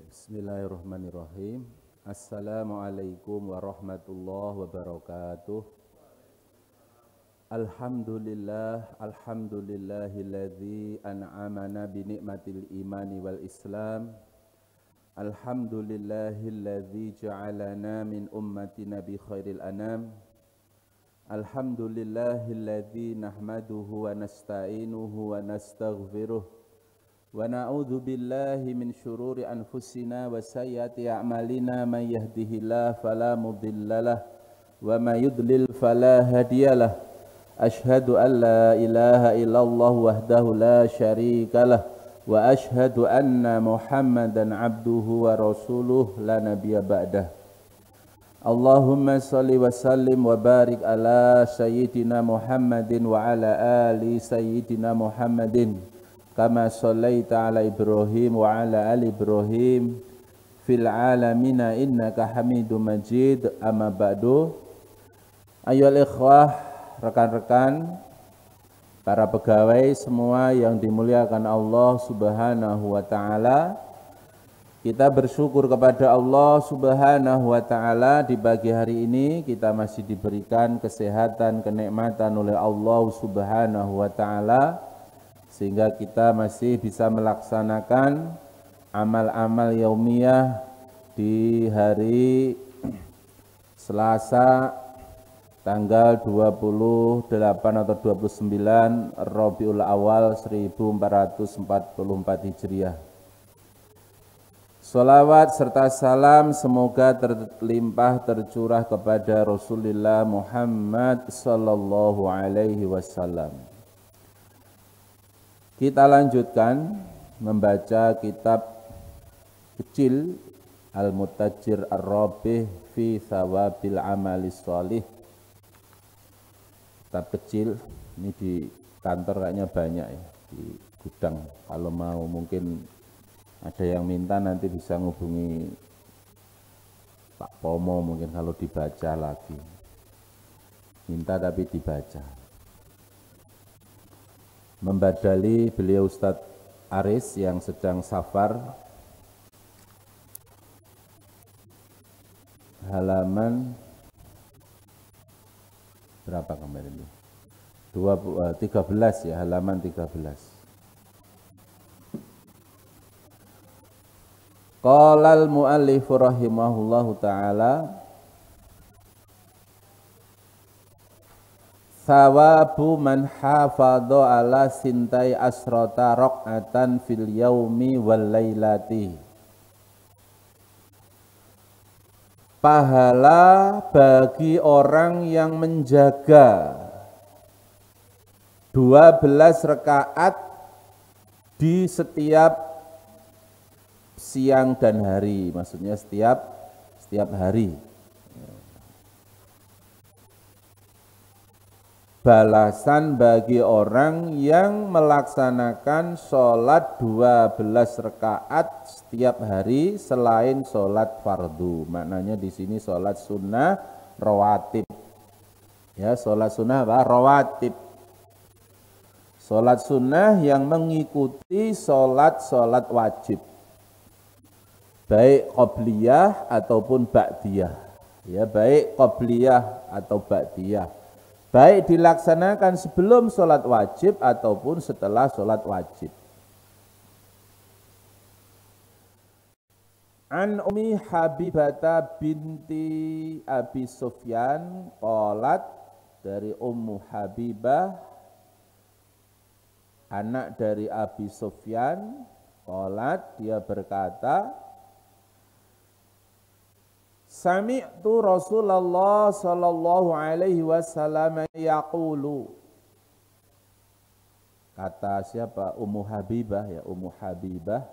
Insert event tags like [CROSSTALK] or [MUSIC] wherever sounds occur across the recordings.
Bismillahirrahmanirrahim. Assalamualaikum warahmatullahi wabarakatuh. Alhamdulillah, alhamdulillahilladzi an'amana bi ni'matil imani wal islam. Alhamdulillahilladzi ja'alana min ummatina bi khairil anam. Alhamdulillahilladzi nahmaduhu wa nasta'inuhu wa nastaghfiruh. ونعوذ بالله من شرور أنفسنا وسيئات أعمالنا من يهده الله فلا مضل له وما يضلل فلا هادي له أشهد أن لا إله إلا الله وحده لا شريك له وأشهد أن محمدا عبده ورسوله لا نبي بعده اللهم صل وسلم وبارك على سيدنا محمد وعلى آل سيدنا محمدٍ kama sallaita ala Ibrahim wa ala ali Ibrahim fil alamina innaka Hamidum Majid amma ba'du ayo ikhwah rekan-rekan para pegawai semua yang dimuliakan Allah Subhanahu wa taala kita bersyukur kepada Allah Subhanahu wa taala di pagi hari ini kita masih diberikan kesehatan kenikmatan oleh Allah Subhanahu wa taala sehingga kita masih bisa melaksanakan amal-amal yaumiyah di hari Selasa tanggal 28 atau 29 Rabiul Awal 1444 Hijriah. Salawat serta salam semoga terlimpah tercurah kepada Rasulullah Muhammad sallallahu alaihi wasallam kita lanjutkan membaca kitab kecil Al-Mutajir Ar-Rabih fi Thawabil Amali Salih. Kitab kecil ini di kantor kayaknya banyak ya di gudang. Kalau mau mungkin ada yang minta nanti bisa ngubungi Pak Pomo mungkin kalau dibaca lagi. Minta tapi dibaca membadali beliau Ustadz Aris yang sedang safar halaman berapa kemarin itu? 2, 13 ya, halaman 13. Qalal mu'allifu rahimahullahu ta'ala Sawabu man hafadho ala sintai asrota rok'atan fil yaumi wal laylati Pahala bagi orang yang menjaga 12 rekaat di setiap siang dan hari maksudnya setiap setiap hari balasan bagi orang yang melaksanakan sholat 12 rakaat setiap hari selain sholat fardu. Maknanya di sini sholat sunnah rawatib. Ya, sholat sunnah apa? Rawatib. Sholat sunnah yang mengikuti sholat-sholat wajib. Baik qobliyah ataupun ba'diyah. Ya, baik qobliyah atau ba'diyah baik dilaksanakan sebelum sholat wajib ataupun setelah sholat wajib. An Umi Habibata binti Abi Sufyan qalat dari Ummu Habibah anak dari Abi Sufyan qalat dia berkata Sami'tu Rasulullah sallallahu alaihi wasallam yaqulu Kata siapa? Ummu Habibah ya, Ummu Habibah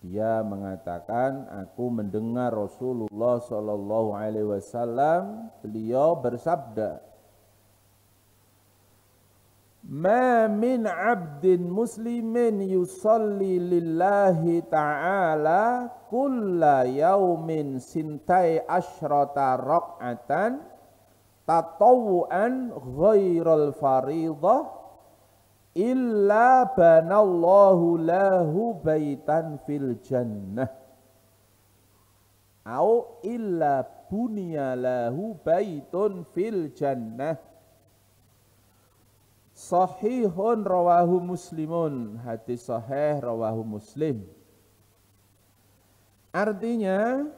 dia mengatakan aku mendengar Rasulullah sallallahu alaihi wasallam beliau bersabda ما من عبد مسلم يصلي لله تعالى كل يوم سنتي عشرة ركعة تطوعا غير الفريضة إلا بنى الله له بيتا في الجنة أو إلا بني له بيت في الجنة Sahihun rawahu muslimun. Hadis sahih rawahu muslim. Artinya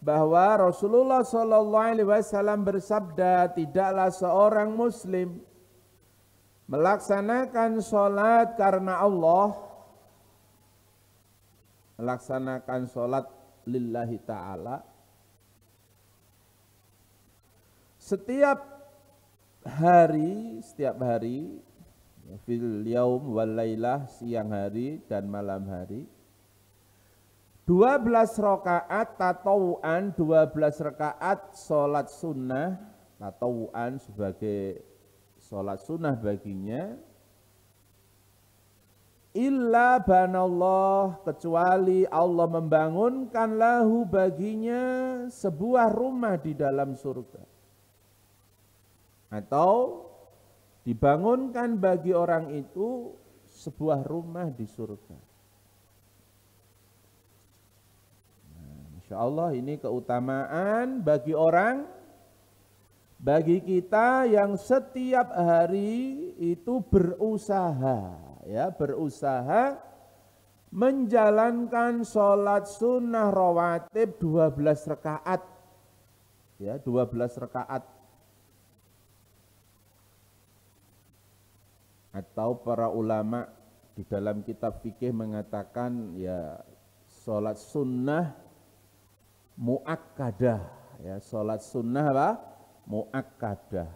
bahwa Rasulullah Shallallahu Alaihi Wasallam bersabda tidaklah seorang muslim melaksanakan sholat karena Allah melaksanakan sholat lillahi ta'ala setiap hari setiap hari fil yaum wal lailah siang hari dan malam hari 12 rakaat tatawuan 12 rakaat salat sunnah tatawuan sebagai salat sunnah baginya illa banallah kecuali Allah membangunkan lahu baginya sebuah rumah di dalam surga atau dibangunkan bagi orang itu sebuah rumah di surga. Nah, Insya Allah ini keutamaan bagi orang, bagi kita yang setiap hari itu berusaha, ya berusaha menjalankan sholat sunnah rawatib 12 rakaat ya 12 rakaat atau para ulama di dalam kitab fikih mengatakan ya sholat sunnah muakkadah ya sholat sunnah apa muakkadah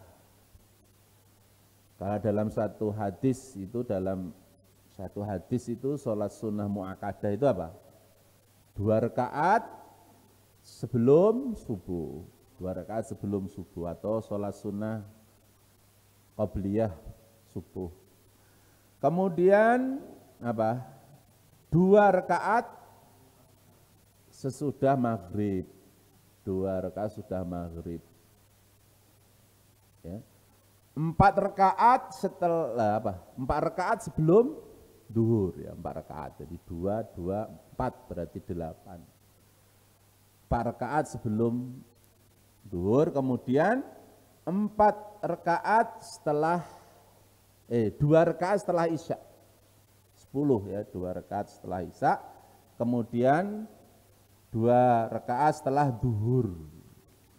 kalau dalam satu hadis itu dalam satu hadis itu sholat sunnah muakkadah itu apa dua rakaat sebelum subuh dua rakaat sebelum subuh atau sholat sunnah qabliyah subuh Kemudian apa? Dua rekaat sesudah maghrib. Dua rekaat sudah maghrib. Ya. Empat rekaat setelah apa? Empat rekaat sebelum duhur ya empat rekaat. Jadi dua, dua, empat berarti delapan. Empat rekaat sebelum duhur kemudian empat rekaat setelah eh dua rekat setelah isya. sepuluh ya, dua rekat setelah isya, kemudian dua rekat setelah duhur.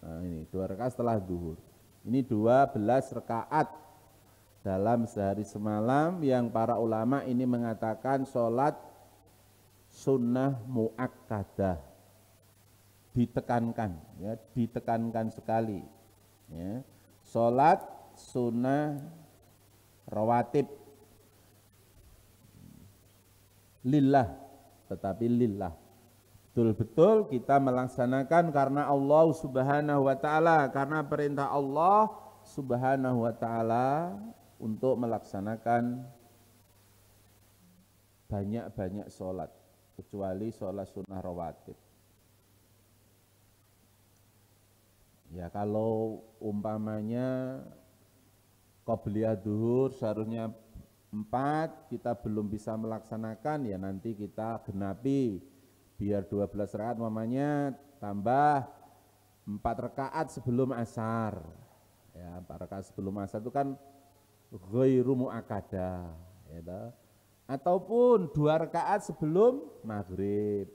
Nah, ini dua rekat setelah duhur. Ini dua belas rakaat dalam sehari semalam yang para ulama ini mengatakan sholat sunnah muakkadah ditekankan ya ditekankan sekali ya sholat sunnah rawatib lillah tetapi lillah betul-betul kita melaksanakan karena Allah Subhanahu wa taala karena perintah Allah Subhanahu wa taala untuk melaksanakan banyak-banyak sholat kecuali sholat sunnah rawatib ya kalau umpamanya beliau duhur seharusnya empat kita belum bisa melaksanakan ya nanti kita genapi biar 12 rakaat mamanya tambah empat rakaat sebelum asar ya empat rakaat sebelum asar itu kan ghairu muakada ya ataupun dua rakaat sebelum maghrib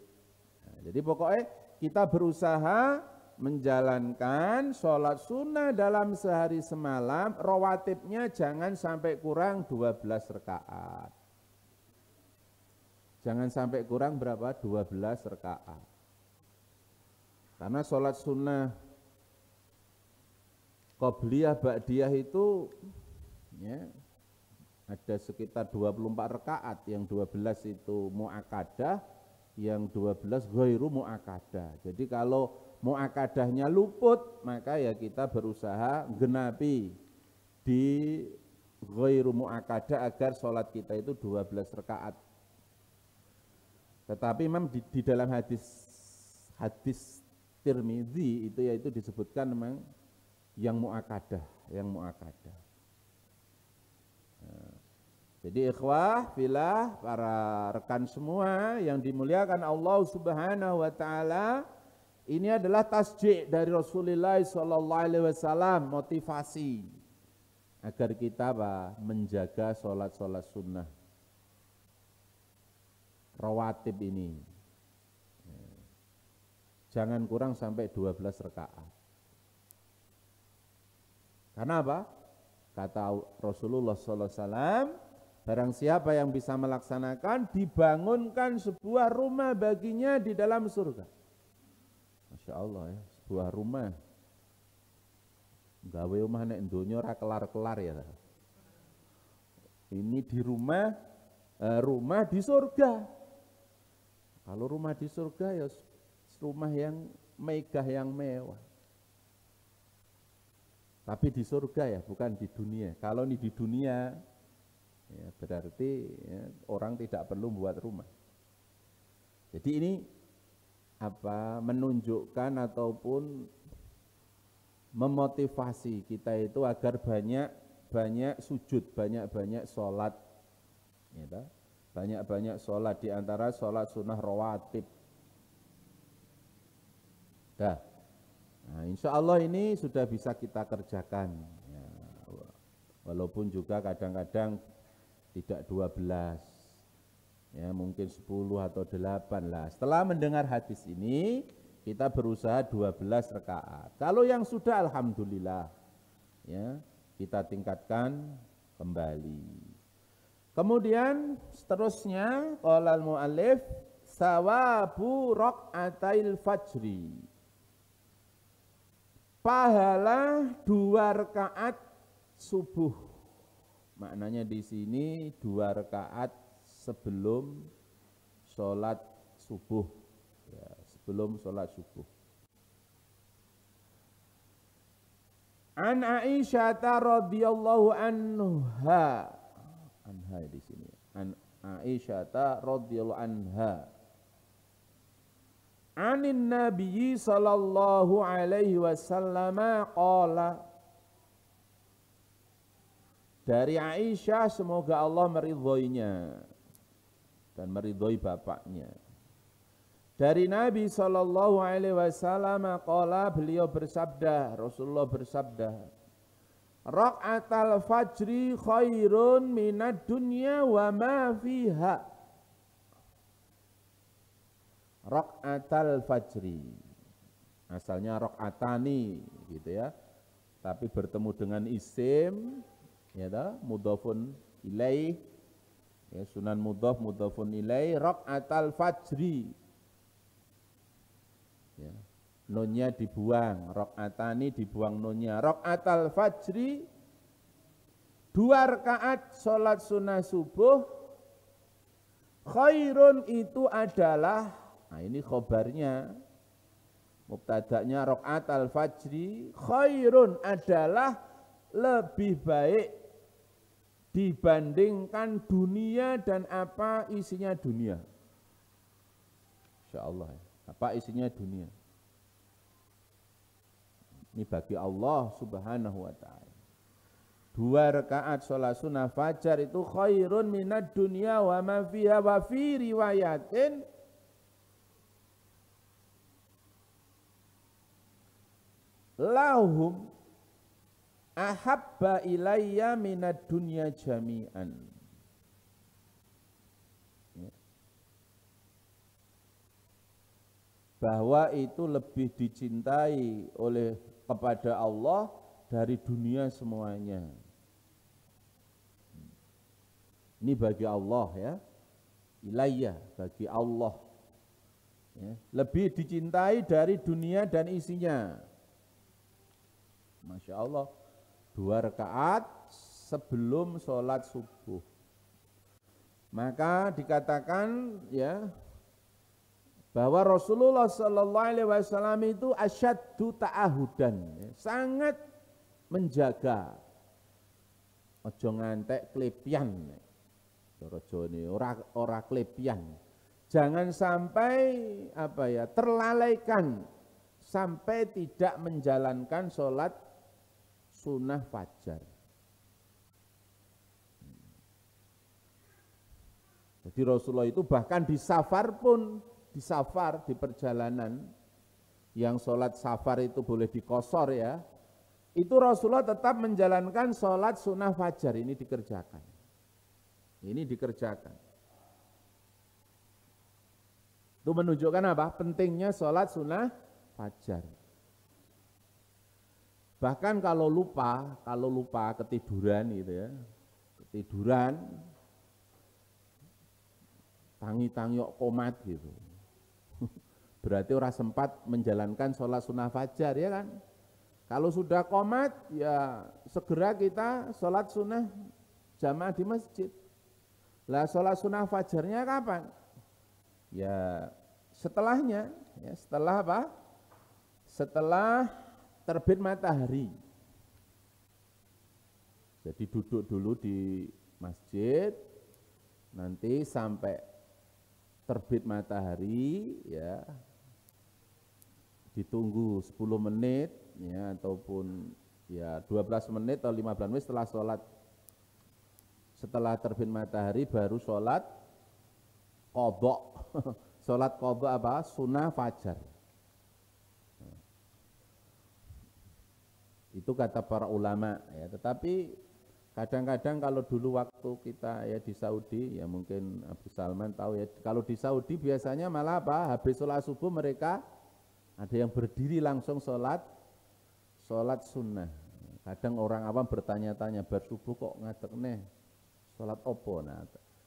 nah, jadi pokoknya kita berusaha menjalankan sholat sunnah dalam sehari semalam, rawatibnya jangan sampai kurang 12 rekaat. Jangan sampai kurang berapa? 12 rekaat. Karena sholat sunnah Qobliyah Ba'diyah itu ya, ada sekitar 24 rekaat, yang 12 itu mu'akadah, yang 12 ghairu mu'akadah. Jadi kalau muakadahnya luput, maka ya kita berusaha genapi di ghairu muakadah agar sholat kita itu 12 rakaat. Tetapi memang di, di dalam hadis hadis Tirmizi itu yaitu disebutkan memang yang muakadah, yang muakadah. Eh, jadi ikhwah, filah, para rekan semua yang dimuliakan Allah Subhanahu wa taala, ini adalah tasjik dari Rasulullah Sallallahu Alaihi Wasallam, motivasi agar kita apa? menjaga sholat-sholat sunnah rawatib ini. Jangan kurang sampai 12 rakaat. Karena apa? Kata Rasulullah Sallallahu Alaihi Wasallam, barang siapa yang bisa melaksanakan, dibangunkan sebuah rumah baginya di dalam surga. Masya Allah ya, sebuah rumah. Gawe rumah nek dunia ora kelar-kelar ya. Ini di rumah, eh, rumah di surga. Kalau rumah di surga ya rumah yang megah, yang mewah. Tapi di surga ya, bukan di dunia. Kalau ini di dunia, ya berarti ya, orang tidak perlu buat rumah. Jadi ini apa menunjukkan ataupun memotivasi kita itu agar banyak banyak sujud, banyak-banyak sholat, gitu. Ya banyak-banyak sholat diantara sholat sunnah rawatib. Dah, nah, insya Allah ini sudah bisa kita kerjakan, ya, walaupun juga kadang-kadang tidak 12 ya mungkin 10 atau 8 lah. Setelah mendengar hadis ini, kita berusaha 12 rakaat. Kalau yang sudah alhamdulillah ya, kita tingkatkan kembali. Kemudian seterusnya qala al-muallif sawabu raqatil fajri. Pahala dua rakaat subuh. Maknanya di sini dua rakaat sebelum sholat subuh. Ya, sebelum sholat subuh. An Aisyah radhiyallahu anha. Anha di sini. An Aisyah radhiyallahu anha. Anin Nabi sallallahu alaihi wasallam qala Dari Aisyah semoga Allah meridhoinya dan meridhoi bapaknya. Dari Nabi Shallallahu Alaihi Wasallam kala beliau bersabda, Rasulullah bersabda, al fajri khairun minat dunya wa ma fiha. al fajri. Asalnya rak'atani gitu ya. Tapi bertemu dengan isim, ya toh, mudhafun ilaih ya, sunan mudhaf mudhafun rok atal fajri ya, dibuang dibuang atani dibuang rok atal fajri dua rakaat sholat sunnah subuh khairun itu adalah nah ini khobarnya muktadaknya rok atal fajri khairun adalah lebih baik dibandingkan dunia dan apa isinya dunia. Insya Allah, apa isinya dunia. Ini bagi Allah subhanahu wa ta'ala. Dua rakaat sholat sunnah fajar itu khairun minat dunia wa ma fiha wa fi riwayatin lahum ahabba ilayya minad dunya jami'an ya. bahwa itu lebih dicintai oleh kepada Allah dari dunia semuanya. Ini bagi Allah ya. Ilayya bagi Allah. Ya. Lebih dicintai dari dunia dan isinya. Masya Allah dua rakaat sebelum sholat subuh. Maka dikatakan ya bahwa Rasulullah Shallallahu Alaihi Wasallam itu asyadu ta'ahudan, ya, sangat menjaga. Ojo ngantek klepian, ini ya. ora ora klepian. Jangan sampai apa ya terlalaikan sampai tidak menjalankan sholat sunnah fajar. Jadi Rasulullah itu bahkan di safar pun, di safar, di perjalanan, yang sholat safar itu boleh dikosor ya, itu Rasulullah tetap menjalankan sholat sunnah fajar, ini dikerjakan. Ini dikerjakan. Itu menunjukkan apa? Pentingnya sholat sunnah fajar. Bahkan kalau lupa, kalau lupa ketiduran gitu ya, ketiduran, tangi tangi komat gitu. [LAUGHS] Berarti orang sempat menjalankan sholat sunnah fajar ya kan. Kalau sudah komat ya segera kita sholat sunnah jamaah di masjid. Lah sholat sunnah fajarnya kapan? Ya setelahnya, ya setelah apa? Setelah terbit matahari. Jadi duduk dulu di masjid, nanti sampai terbit matahari, ya ditunggu 10 menit, ya ataupun ya 12 menit atau 15 menit setelah sholat setelah terbit matahari baru sholat kobok [LAUGHS] sholat kobok apa sunnah fajar Itu kata para ulama ya. Tetapi kadang-kadang kalau dulu waktu kita ya di Saudi ya mungkin Abu Salman tahu ya kalau di Saudi biasanya malah apa habis sholat subuh mereka ada yang berdiri langsung sholat sholat sunnah kadang orang awam bertanya-tanya bersubuh kok ngatek nih sholat opo nah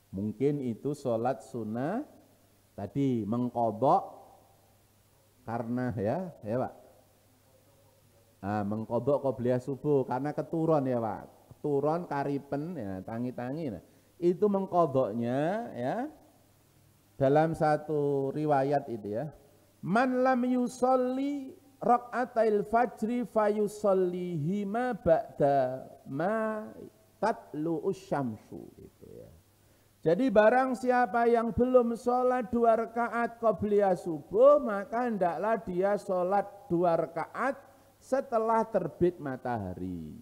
mungkin itu sholat sunnah tadi mengkodok karena ya ya pak Nah, mengkobok qobliyah subuh karena keturun ya Pak. Keturun karipen ya tangi-tangi. Nah. Itu mengkoboknya ya dalam satu riwayat itu ya. Man lam yusolli rakaatil fajri fayusollihima ba'da ma tatlu usyamsu gitu ya. Jadi barang siapa yang belum sholat dua rakaat qobliyah subuh, maka hendaklah dia sholat dua rakaat setelah terbit matahari.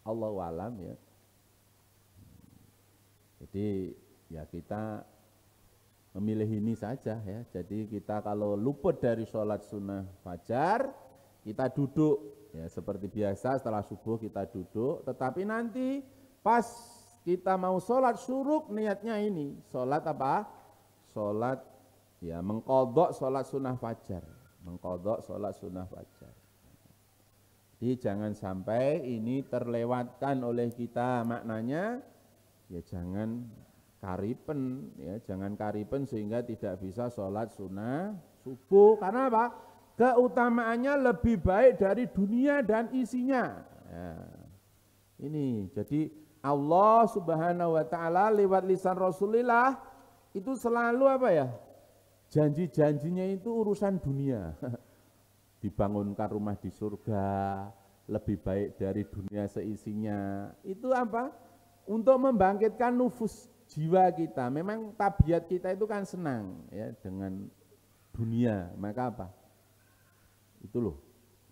Allah alam ya. Jadi ya kita memilih ini saja ya. Jadi kita kalau luput dari sholat sunnah fajar, kita duduk ya seperti biasa setelah subuh kita duduk. Tetapi nanti pas kita mau sholat suruk niatnya ini sholat apa? Sholat ya mengkodok sholat sunnah fajar mengkodok sholat sunnah fajar. Jadi jangan sampai ini terlewatkan oleh kita maknanya ya jangan karipen ya jangan karipen sehingga tidak bisa sholat sunnah subuh karena apa keutamaannya lebih baik dari dunia dan isinya ya. ini jadi Allah subhanahu wa ta'ala lewat lisan Rasulullah itu selalu apa ya Janji-janjinya itu urusan dunia. [LAUGHS] Dibangunkan rumah di surga, lebih baik dari dunia seisinya. Itu apa? Untuk membangkitkan nufus jiwa kita. Memang tabiat kita itu kan senang ya dengan dunia. Maka apa? Itu loh.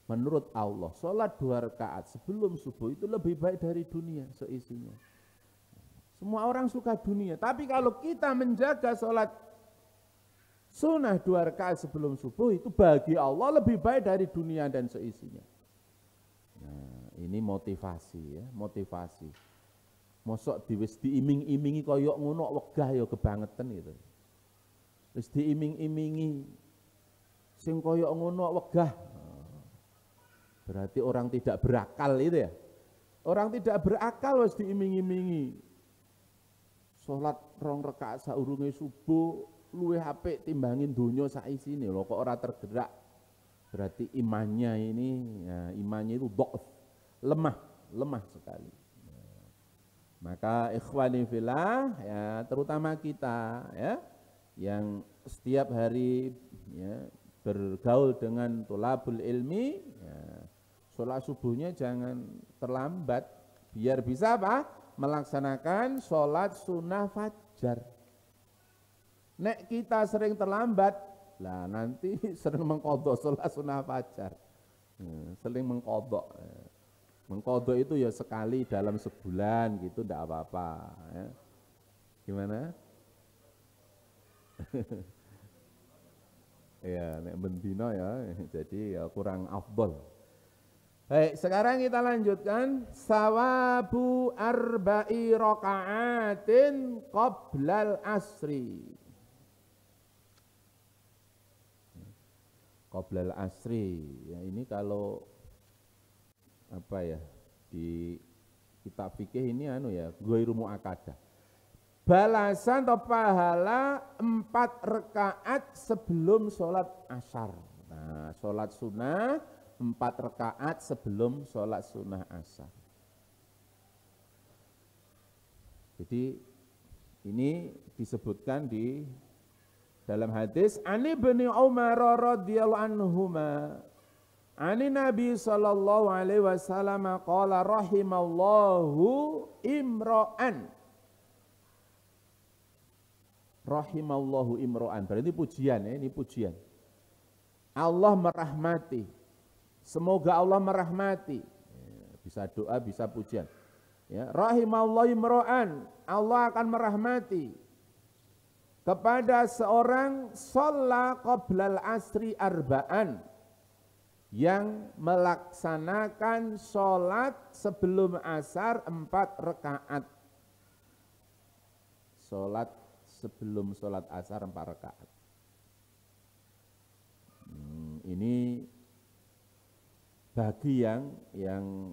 Menurut Allah, sholat dua rakaat sebelum subuh itu lebih baik dari dunia seisinya. Semua orang suka dunia, tapi kalau kita menjaga sholat Sunnah dua rakaat sebelum subuh itu bagi Allah lebih baik dari dunia dan seisinya. Nah, ini motivasi ya, motivasi. Mosok diwis diiming-imingi koyok ngono wegah ya kebangetan gitu. Wis diiming-imingi sing koyok ngono wegah. Berarti orang tidak berakal itu ya. Orang tidak berakal wis diiming-imingi. Salat rong rakaat saurunge subuh luwe HP timbangin dunia sini loh, kok ora tergerak. Berarti imannya ini ya, imannya itu do'f lemah, lemah sekali. Ya. Maka ikhwani filah ya terutama kita ya yang setiap hari ya bergaul dengan tulabul ilmi ya, sholat subuhnya jangan terlambat biar bisa apa melaksanakan sholat sunnah fajar Nek kita sering terlambat, lah nanti [LAUGHS] sering mengkodok sholat sunnah fajar. Hmm, sering mengkodok. Mengkodok itu ya sekali dalam sebulan gitu, enggak apa-apa. Ya. Gimana? [LAUGHS] Iya, ya, nek bendino ya, jadi ya kurang afdol. Baik, sekarang kita lanjutkan sawabu arba'i rokaatin qoblal asri. qoblal asri ya ini kalau apa ya di kitab fikih ini anu ya ghairu muakkadah balasan atau pahala empat rekaat sebelum sholat asar nah sholat sunnah empat rekaat sebelum sholat sunnah asar jadi ini disebutkan di dalam hadis Ani bin Umar radhiyallahu anhuma Ani Nabi sallallahu alaihi wasallam qala rahimallahu imra'an rahimallahu imro'an. Berarti pujian ya, ini pujian. Allah merahmati. Semoga Allah merahmati. Ya, bisa doa, bisa pujian. Ya, rahimallahu imro'an. Allah akan merahmati kepada seorang sholat qoblal asri arba'an yang melaksanakan sholat sebelum asar empat rekaat. Sholat sebelum sholat asar empat rekaat. Hmm, ini bagi yang yang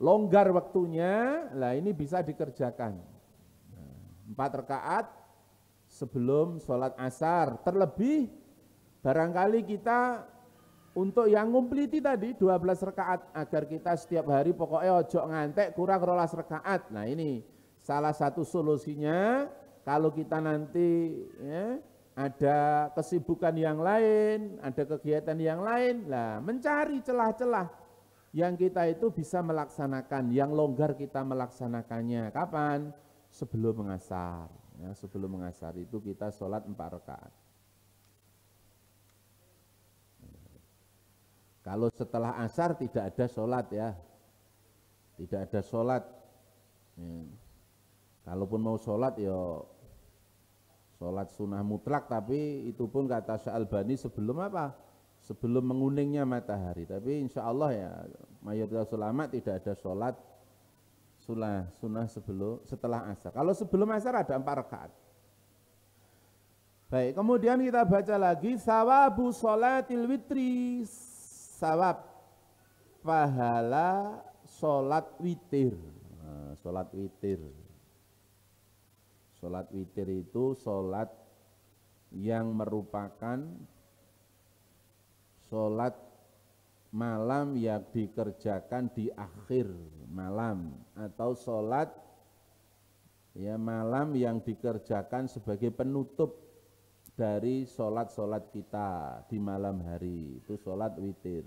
longgar waktunya, lah ini bisa dikerjakan. Nah, empat rekaat sebelum sholat asar. Terlebih barangkali kita untuk yang ngumpliti tadi 12 rekaat agar kita setiap hari pokoknya ojo ngantek kurang rolas rekaat. Nah ini salah satu solusinya kalau kita nanti ya, ada kesibukan yang lain, ada kegiatan yang lain, lah mencari celah-celah yang kita itu bisa melaksanakan, yang longgar kita melaksanakannya. Kapan? Sebelum mengasar. Ya, sebelum mengasar itu kita sholat empat rakaat. Kalau setelah asar tidak ada sholat ya, tidak ada sholat. Ya. Kalaupun mau sholat ya sholat sunnah mutlak tapi itu pun kata Sya'albani sebelum apa? Sebelum menguningnya matahari. Tapi insya Allah ya mayoritas ulama tidak ada sholat sunnah, sunnah sebelum setelah asar. Kalau sebelum asar ada empat rakaat. Baik, kemudian kita baca lagi sawabu sholatil witri. Sawab pahala sholat witir. Nah, sholat witir. Sholat witir itu sholat yang merupakan sholat malam yang dikerjakan di akhir malam atau sholat ya malam yang dikerjakan sebagai penutup dari sholat-sholat kita di malam hari itu sholat witir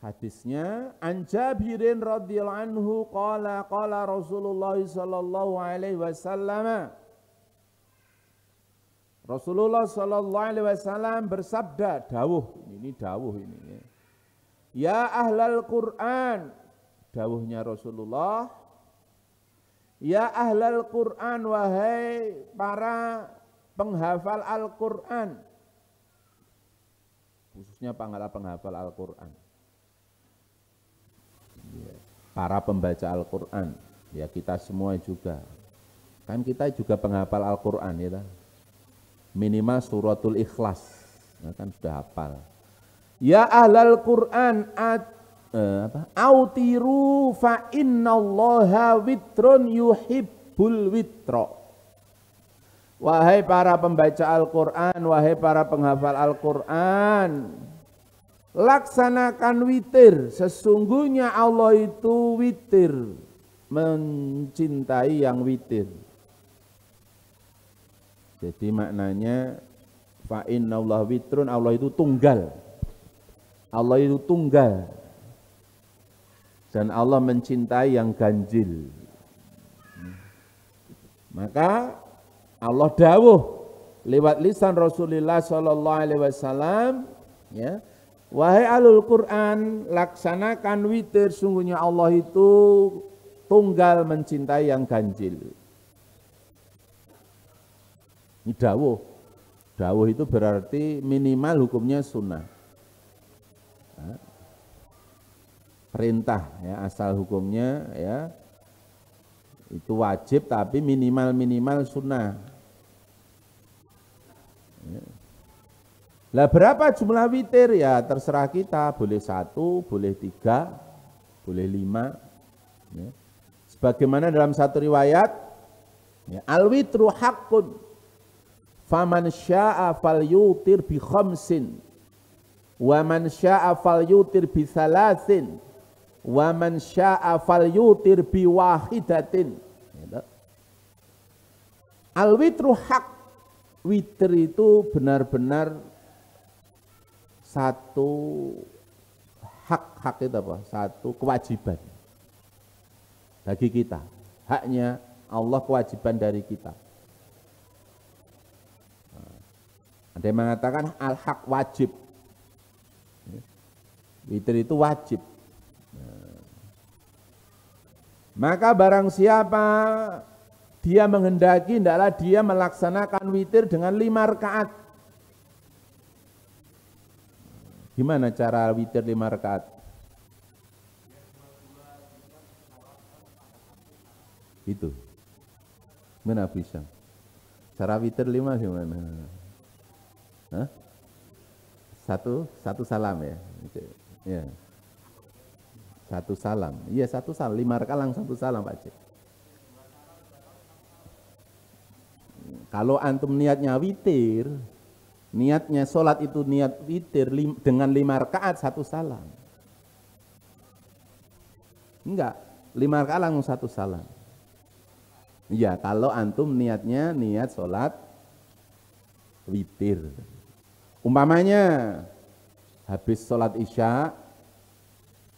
hadisnya an radhiyallahu anhu qala qala Rasulullah sallallahu alaihi wasallam Rasulullah Shallallahu Alaihi Wasallam bersabda, dawuh ini dawuh ini. Ya. ya ahlal Quran, dawuhnya Rasulullah. Ya ahlal Quran, wahai para penghafal Al-Quran. Khususnya para penghafal Al-Quran. Ya, para pembaca Al-Quran, ya kita semua juga. Kan kita juga penghafal Al-Quran ya minimal suratul ikhlas ya kan sudah hafal ya ahlal quran at eh, apa autiru fa innallaha witrun yuhibbul witro wahai para pembaca Al-Qur'an wahai para penghafal Al-Qur'an laksanakan witir sesungguhnya Allah itu witir mencintai yang witir jadi maknanya fa Allah witrun Allah itu tunggal. Allah itu tunggal. Dan Allah mencintai yang ganjil. Maka Allah dawuh lewat lisan Rasulullah sallallahu alaihi wasallam ya Wahai alul Quran, laksanakan witir, sungguhnya Allah itu tunggal mencintai yang ganjil. Ini dawuh. Dawuh itu berarti minimal hukumnya sunnah. Ya. Perintah ya asal hukumnya ya itu wajib tapi minimal minimal sunnah. Ya. Lah berapa jumlah witir ya terserah kita boleh satu, boleh tiga, boleh lima. Ya. Sebagaimana dalam satu riwayat, ya, al witru hakun faman syaa fal yutir bi khamsin wa man syaa fal yutir bi salasin wa man syaa fal yutir bi wahidatin al witru hak witr itu benar-benar satu hak hak itu apa satu kewajiban bagi kita haknya Allah kewajiban dari kita Ada yang mengatakan al-haq wajib. Ya. Witir itu wajib. Ya. Maka barang siapa dia menghendaki, hendaklah dia melaksanakan witir dengan lima rakaat. Gimana cara witir lima rakaat? Itu. Gimana bisa? Cara witir lima gimana? Satu, satu salam ya. ya. Satu salam. Iya satu salam. Lima langsung satu salam Pak Cik. Kalau antum niatnya witir, niatnya sholat itu niat witir lim, dengan lima rakaat satu salam. Enggak, lima rakaat langsung satu salam. iya kalau antum niatnya niat sholat witir. Umpamanya habis sholat isya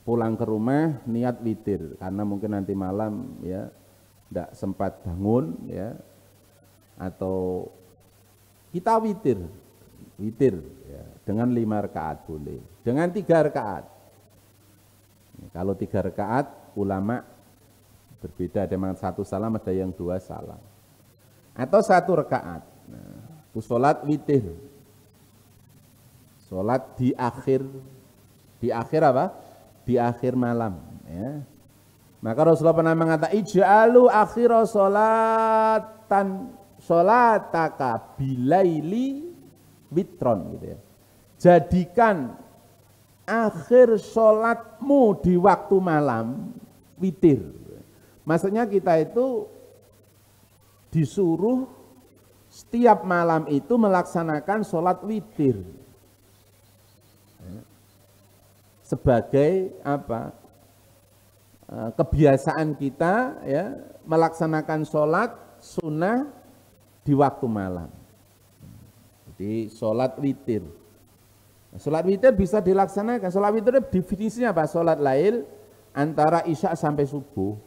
pulang ke rumah niat witir karena mungkin nanti malam ya tidak sempat bangun ya atau kita witir witir ya, dengan lima rakaat boleh dengan tiga rakaat kalau tiga rakaat ulama berbeda ada yang satu salam ada yang dua salam atau satu rakaat nah, sholat witir Sholat di akhir di akhir apa? Di akhir malam. Ya. Maka Rasulullah pernah mengatakan ij'alu akhir sholatan sholataka bilaili witron gitu ya. Jadikan akhir sholatmu di waktu malam witir. Maksudnya kita itu disuruh setiap malam itu melaksanakan sholat witir sebagai apa e, kebiasaan kita ya melaksanakan sholat sunnah di waktu malam. Jadi sholat witir. sholat witir bisa dilaksanakan. Sholat witir definisinya apa? Sholat lail antara isya sampai subuh.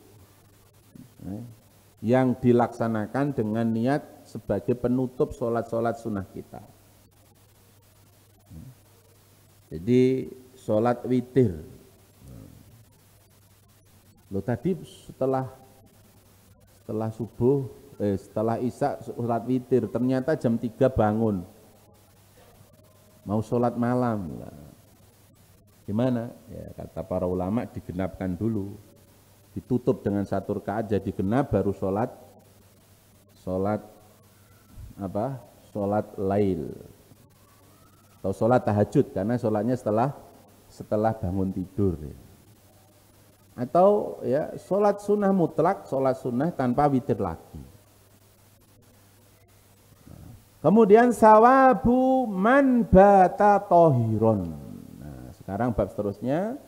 Ya, yang dilaksanakan dengan niat sebagai penutup sholat-sholat sunnah kita. Ya. Jadi sholat witir. Nah. Lo tadi setelah setelah subuh, eh, setelah isak sholat witir, ternyata jam 3 bangun. Mau sholat malam. Gimana? Ya, kata para ulama digenapkan dulu. Ditutup dengan satu rakaat jadi genap baru sholat sholat apa sholat lail atau sholat tahajud karena sholatnya setelah setelah bangun tidur. Ya. Atau ya sholat sunnah mutlak, sholat sunnah tanpa witir lagi. Kemudian sawabu man bata tohiron. Nah, sekarang bab seterusnya.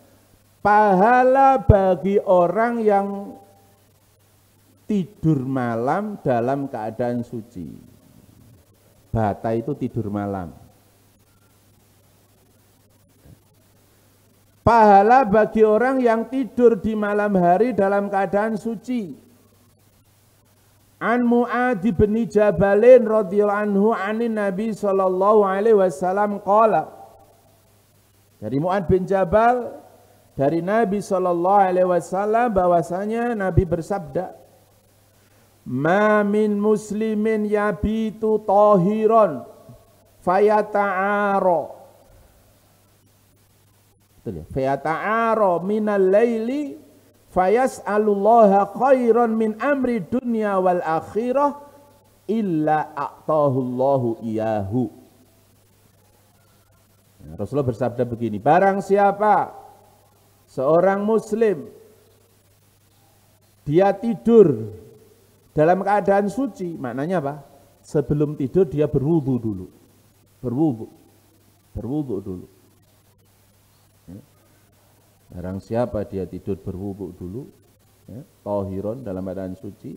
Pahala bagi orang yang tidur malam dalam keadaan suci. Bata itu tidur malam. Pahala bagi orang yang tidur di malam hari dalam keadaan suci. An Mu'ad bin Jabalin radhiyallahu anhu anin Nabi sallallahu alaihi wasallam qala. Dari Mu'ad bin Jabal dari Nabi sallallahu alaihi wasallam bahwasanya Nabi bersabda, "Ma min muslimin yabitu tahiran fayata'ara." Betul ya. Fayata'ara minal laili fayas'alullaha khairan min amri dunya wal akhirah illa a'tahullahu iyahu. Nah, Rasulullah bersabda begini, barang siapa seorang muslim dia tidur dalam keadaan suci, maknanya apa? Sebelum tidur dia berwudu dulu. Berwudu. Berwudu dulu. Barang siapa dia tidur berwudhu dulu, ya, tohiron dalam keadaan suci.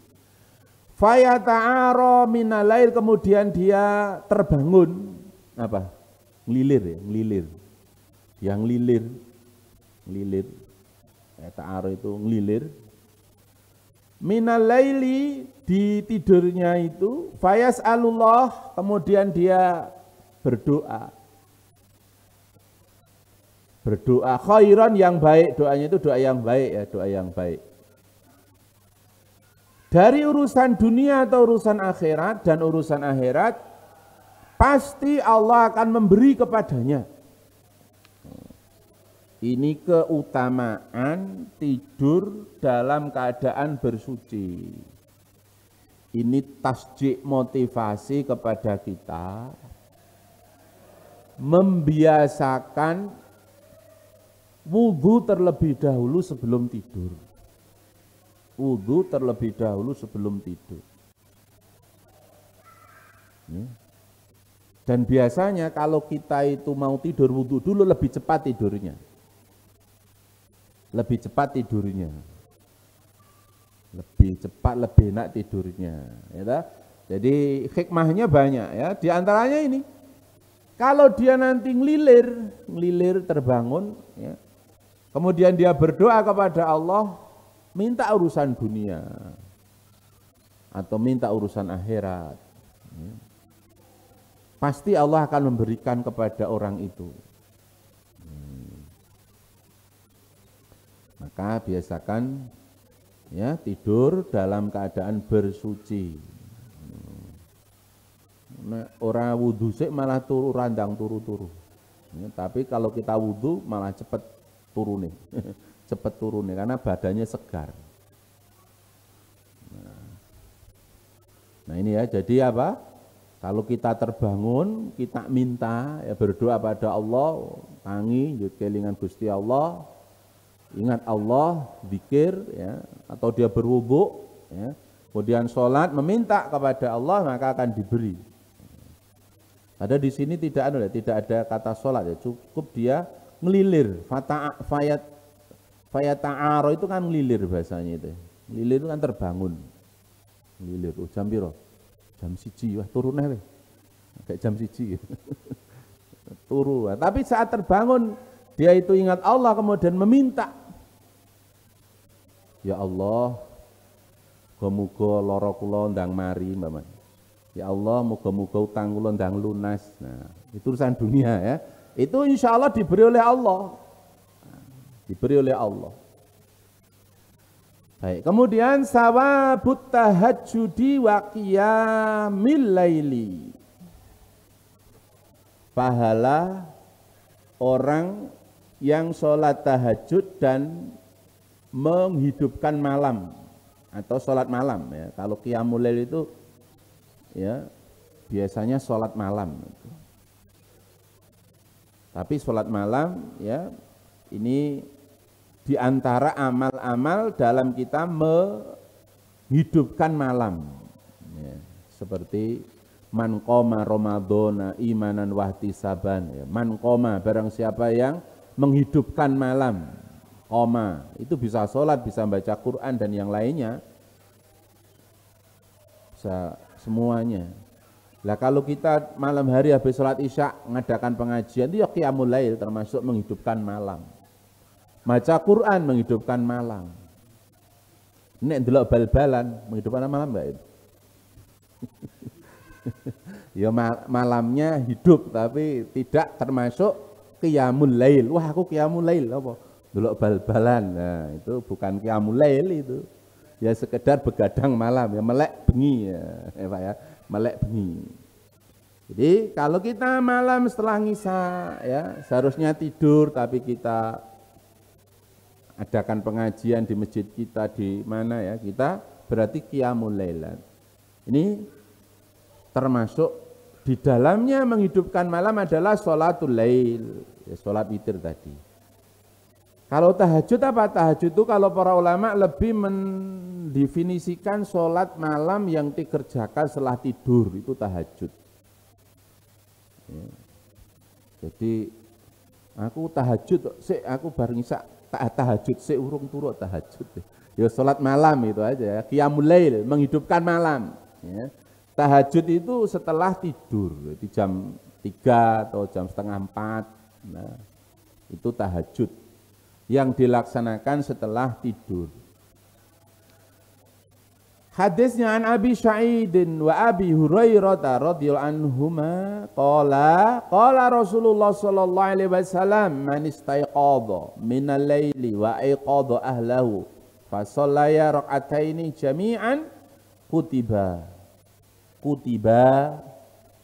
Fayata'aro minalair, kemudian dia terbangun. Apa? Ngelilir ya, ngelilir. Dia ngelilir. Ngelilir. Ya, Ta'aro itu ngelilir. Minalaili di tidurnya itu, fayas alullah, kemudian dia berdoa berdoa khairan yang baik doanya itu doa yang baik ya doa yang baik dari urusan dunia atau urusan akhirat dan urusan akhirat pasti Allah akan memberi kepadanya ini keutamaan tidur dalam keadaan bersuci ini tasjik motivasi kepada kita membiasakan wudhu terlebih dahulu sebelum tidur. Wudhu terlebih dahulu sebelum tidur. Dan biasanya kalau kita itu mau tidur wudhu dulu lebih cepat tidurnya. Lebih cepat tidurnya. Lebih cepat, lebih enak tidurnya. Ya Jadi hikmahnya banyak ya. Di antaranya ini, kalau dia nanti ngelilir, ngelilir terbangun, ya, Kemudian dia berdoa kepada Allah, minta urusan dunia atau minta urusan akhirat. Ya. Pasti Allah akan memberikan kepada orang itu. Hmm. Maka biasakan ya tidur dalam keadaan bersuci. Hmm. Nah, orang wudhu sih malah turu randang turu-turu. Ya, tapi kalau kita wudhu malah cepat turun turune [LAUGHS] cepet nih karena badannya segar nah, nah, ini ya jadi apa kalau kita terbangun kita minta ya berdoa pada Allah tangi kelingan gusti Allah ingat Allah pikir ya atau dia berwubuk ya kemudian sholat meminta kepada Allah maka akan diberi ada di sini tidak ada anu, tidak ada kata sholat ya cukup dia melilir fata fayat fayata'aro itu kan melilir bahasanya itu melilir itu kan terbangun melilir oh, jam piro jam siji wah turun nih kayak jam siji gitu. [LAUGHS] turu wah. tapi saat terbangun dia itu ingat Allah kemudian meminta ya Allah muga-muga lara kula ndang mari mbak Ya Allah muga-muga utang kula ndang lunas nah itu urusan dunia ya itu insya Allah diberi oleh Allah. Diberi oleh Allah. Baik, kemudian sawabut tahajudi wa qiyamil laili. Pahala orang yang sholat tahajud dan menghidupkan malam atau sholat malam ya. Kalau qiyamul itu ya biasanya sholat malam. Gitu. Tapi sholat malam ya ini diantara amal-amal dalam kita menghidupkan malam. Ya, seperti man koma romadona imanan wahdi saban. Ya, man koma barang siapa yang menghidupkan malam. Koma itu bisa sholat, bisa baca Quran dan yang lainnya. Bisa semuanya. Lah kalau kita malam hari habis sholat isya mengadakan pengajian itu ya qiyamul lail termasuk menghidupkan malam. maca Quran menghidupkan malam. Nek delok bal-balan menghidupkan malam enggak itu? [LAUGHS] ya malamnya hidup tapi tidak termasuk qiyamul lail. Wah aku qiyamul lail apa? Delok bal-balan. Nah, itu bukan qiyamul lail itu. Ya sekedar begadang malam ya melek bengi ya, ya Pak ya melek bengi. Jadi kalau kita malam setelah ngisa ya seharusnya tidur tapi kita adakan pengajian di masjid kita di mana ya kita berarti qiyamul lailat. Ini termasuk di dalamnya menghidupkan malam adalah sholatul lail, ya, sholat witir tadi. Kalau tahajud apa? Tahajud itu kalau para ulama lebih mendefinisikan sholat malam yang dikerjakan setelah tidur, itu tahajud. Ya. Jadi aku tahajud, sih aku bareng isak tak tahajud, sih urung turu tahajud. Ya sholat malam itu aja, ya. qiyamul menghidupkan malam. Ya. Tahajud itu setelah tidur, di jam 3 atau jam setengah 4. Nah, itu tahajud yang dilaksanakan setelah tidur. Hadisnya an Abi Sa'idin wa Abi Hurairah radhiyallahu anhuma qala qala Rasulullah sallallahu alaihi wasallam man istayqadha min al-laili wa ayqadha ahlahu fa sallaya raka'ataini jami'an kutiba kutiba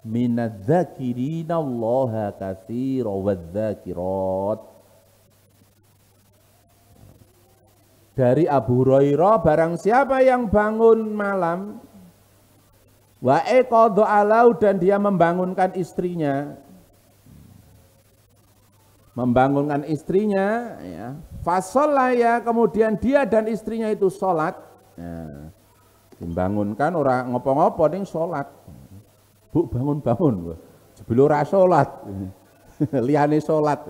minadz-dzakirina Allah katsira wadh-dhakirat dari Abu Hurairah barang siapa yang bangun malam wa alau dan dia membangunkan istrinya membangunkan istrinya ya fasolaya kemudian dia dan istrinya itu sholat ya. dibangunkan orang ngopo-ngopo ini sholat bu bangun-bangun sebelum ora sholat [LAUGHS] liane sholat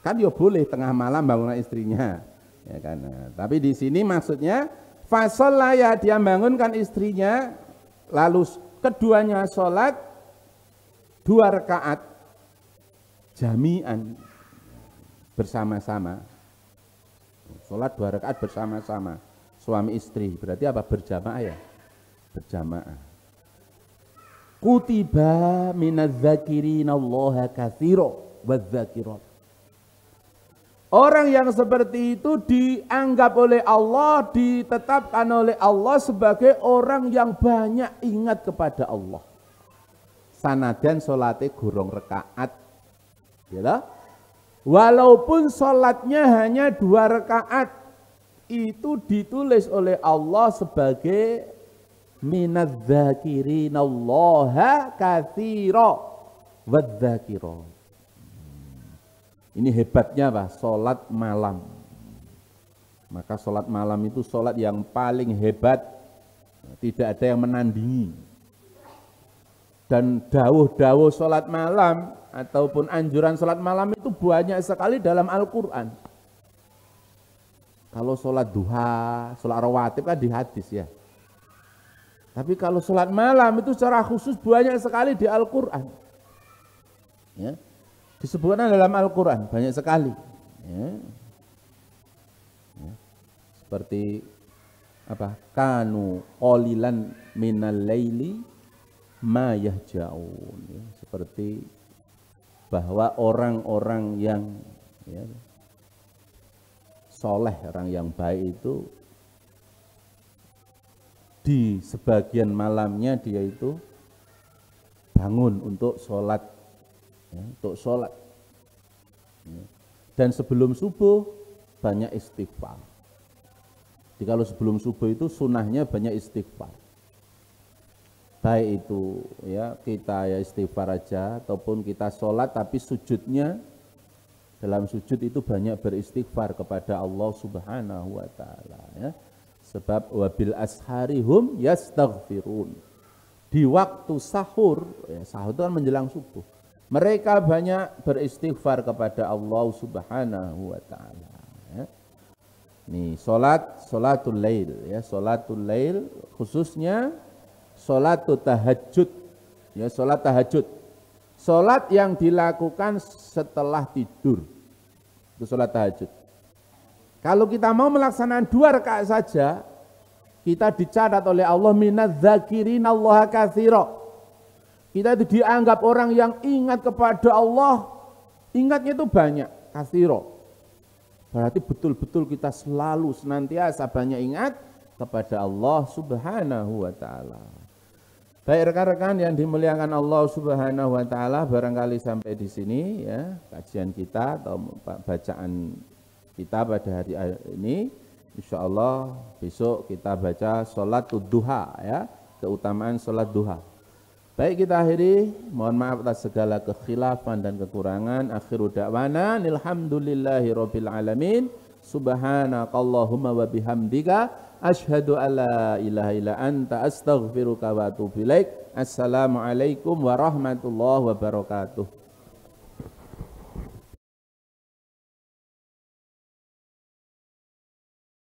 kan ya boleh tengah malam bangunan istrinya ya kan nah, tapi di sini maksudnya fasolaya dia bangunkan istrinya lalu keduanya sholat dua rakaat jami'an bersama-sama sholat dua rakaat bersama-sama suami istri berarti apa berjamaah ya berjamaah kutiba minadzakirin Allah kathiro wadzakirot Orang yang seperti itu dianggap oleh Allah, ditetapkan oleh Allah sebagai orang yang banyak ingat kepada Allah. Sanadan solatnya gurung rekaat. Gila? Ya Walaupun solatnya hanya dua rekaat, itu ditulis oleh Allah sebagai minadzakirin Allah kathiro wadzakiro. Ini hebatnya apa? Sholat malam. Maka sholat malam itu sholat yang paling hebat, tidak ada yang menandingi. Dan dawuh-dawuh sholat malam ataupun anjuran sholat malam itu banyak sekali dalam Al-Quran. Kalau sholat duha, sholat rawatib kan di hadis ya. Tapi kalau sholat malam itu secara khusus banyak sekali di Al-Quran. Ya. Disebutkan dalam Al-Quran banyak sekali. Ya. Ya. Seperti apa? Kanu Olilan, minal laili mayah Jau'n Ya. Seperti bahwa orang-orang yang ya, soleh, orang yang baik itu di sebagian malamnya dia itu bangun untuk sholat ya, untuk sholat. Ya. Dan sebelum subuh banyak istighfar. Jadi kalau sebelum subuh itu sunnahnya banyak istighfar. Baik itu ya kita ya istighfar aja ataupun kita sholat tapi sujudnya dalam sujud itu banyak beristighfar kepada Allah Subhanahu wa taala ya. Sebab wabil asharihum yastaghfirun. Di waktu sahur, ya, sahur itu kan menjelang subuh mereka banyak beristighfar kepada Allah Subhanahu wa taala. Ya. Nih, salat salatul lail ya, salatul lail khususnya salatul tahajud. Ya, salat tahajud. Salat yang dilakukan setelah tidur. Itu salat tahajud. Kalau kita mau melaksanakan dua rakaat saja, kita dicatat oleh Allah minadz Allah kasiro. Kita itu dianggap orang yang ingat kepada Allah, ingatnya itu banyak, kasiro. Berarti betul-betul kita selalu senantiasa banyak ingat kepada Allah subhanahu wa ta'ala. Baik rekan-rekan yang dimuliakan Allah Subhanahu wa taala, barangkali sampai di sini ya kajian kita atau bacaan kita pada hari ini. Insya Allah besok kita baca sholat duha ya, keutamaan sholat duha. Baik kita akhiri, mohon maaf atas segala kekhilafan dan kekurangan. Akhiru da'wana, alhamdulillahi rabbil alamin. Subhanakallahumma wa bihamdika asyhadu alla ilaha illa anta astaghfiruka wa atubu ilaik. Assalamualaikum warahmatullahi wabarakatuh.